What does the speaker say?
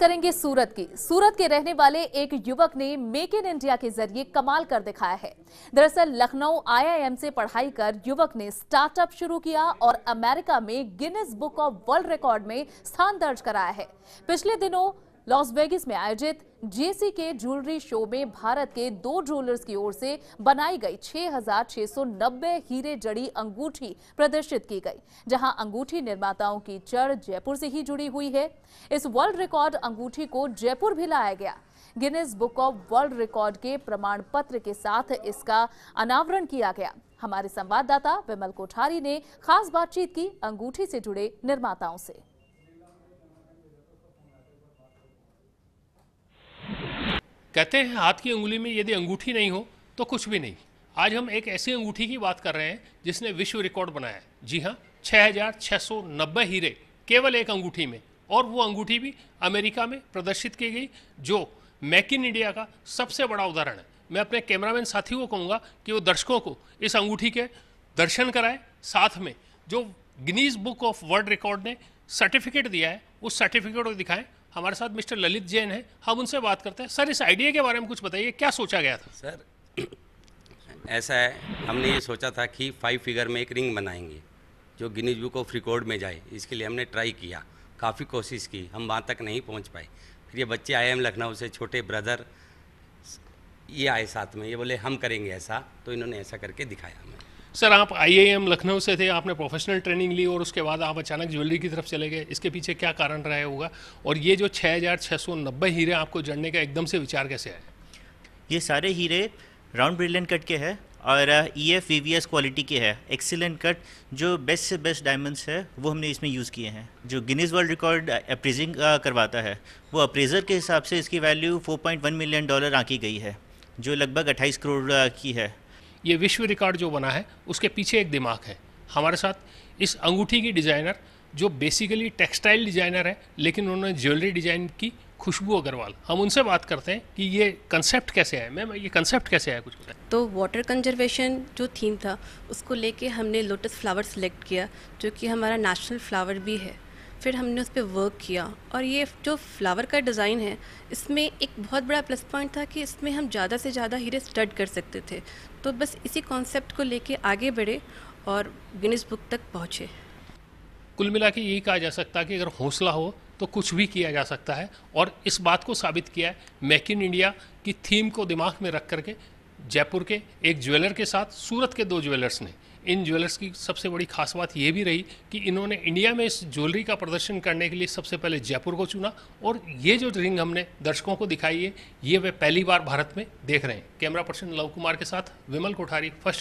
करेंगे सूरत की सूरत के रहने वाले एक युवक ने मेक इन इंडिया के जरिए कमाल कर दिखाया है दरअसल लखनऊ आईआईएम से पढ़ाई कर युवक ने स्टार्टअप शुरू किया और अमेरिका में Guinness Book of World Record में स्थान दर्ज कराया है पिछले दिनों लॉस वेगिस में आयोजित जेसी के ज्वेलरी शो में भारत के दो ज्वेलर्स की ओर से बनाई गई 6,690 हीरे जड़ी अंगूठी प्रदर्शित की गई जहां अंगूठी निर्माताओं की चढ़ जयपुर से ही जुड़ी हुई है इस वर्ल्ड रिकॉर्ड अंगूठी को जयपुर भी लाया गया Guinness Book of World Record के प्रमाण पत्र के साथ इसका अनावरण किया गया हमारे संवाददाता विमल कोठारी ने खास बातचीत की अंगूठी से जुड़े निर्माताओं से कहते हैं हाथ की उंगली में यदि अंगूठी नहीं हो तो कुछ भी नहीं आज हम एक ऐसी अंगूठी की बात कर रहे हैं जिसने विश्व रिकॉर्ड बनाया है जी हाँ 6690 हीरे केवल एक अंगूठी में और वो अंगूठी भी अमेरिका में प्रदर्शित की गई जो मेक इन इंडिया का सबसे बड़ा उदाहरण है मैं अपने कैमरामैन साथी को कहूँगा कि वो दर्शकों को इस अंगूठी के दर्शन कराए साथ में जो Guinness Book of World Record ने सर्टिफिकेट दिया है उस सर्टिफिकेट को दिखाएं हमारे साथ मिस्टर ललित जैन है हम उनसे बात करते हैं सर इस आइडिया के बारे में कुछ बताइए क्या सोचा गया था सर ऐसा है हमने ये सोचा था कि फाइव फिगर में एक रिंग बनाएंगे जो गिनीज बुक ऑफ रिकॉर्ड में जाए इसके लिए हमने ट्राई किया काफ़ी कोशिश की हम वहाँ तक नहीं पहुँच पाए फिर ये बच्चे आए हम लखनऊ से छोटे ब्रदर ये आए साथ में ये बोले हम करेंगे ऐसा तो इन्होंने ऐसा करके दिखाया हमें सर आप आईआईएम लखनऊ से थे आपने प्रोफेशनल ट्रेनिंग ली और उसके बाद आप अचानक ज्वेलरी की तरफ चले गए इसके पीछे क्या कारण रहे होगा और ये जो छः छः हज़ार सौ नब्बे हीरे आपको जड़ने का एकदम से विचार कैसे आए ये सारे हीरे राउंड ब्रिलियन कट के हैं और E F V V S quality के है एक्सीलेंट कट जो बेस्ट से बेस्ट डायमंड्स है वो हमने इसमें यूज़ किए हैं जो गिनीज वर्ल्ड रिकॉर्ड अप्रेजिंग करवाता है वो अप्रेजर के हिसाब से इसकी वैल्यू 4.1 मिलियन डॉलर आंकी गई है जो लगभग 28 करोड़ की है ये विश्व रिकॉर्ड जो बना है उसके पीछे एक दिमाग है हमारे साथ इस अंगूठी की डिज़ाइनर जो बेसिकली टेक्सटाइल डिज़ाइनर है लेकिन उन्होंने ज्वेलरी डिज़ाइन की खुशबू अग्रवाल हम उनसे बात करते हैं कि ये कंसेप्ट कैसे है मैम ये कंसेप्ट कैसे आया कुछ बताए तो वाटर कंजर्वेशन जो थीम था उसको लेके हमने लोटस फ्लावर सेलेक्ट किया जो कि हमारा नेशनल फ्लावर भी है फिर हमने उस पर वर्क किया और ये जो फ्लावर का डिज़ाइन है इसमें एक बहुत बड़ा प्लस पॉइंट था कि इसमें हम ज़्यादा से ज़्यादा हीरे स्टड कर सकते थे तो बस इसी कॉन्सेप्ट को लेके आगे बढ़े और गिनीज बुक तक पहुँचे कुल मिला के यही कहा जा सकता है कि अगर हौसला हो तो कुछ भी किया जा सकता है और इस बात को साबित किया है मेक इन इंडिया की थीम को दिमाग में रख करके जयपुर के एक ज्वेलर के साथ सूरत के दो ज्वेलर्स ने इन ज्वेलर्स की सबसे बड़ी खास बात यह भी रही कि इन्होंने इंडिया में इस ज्वेलरी का प्रदर्शन करने के लिए सबसे पहले जयपुर को चुना और ये जो रिंग हमने दर्शकों को दिखाई है ये वे पहली बार भारत में देख रहे हैं कैमरा पर्सन लव कुमार के साथ विमल कोठारी फर्स्ट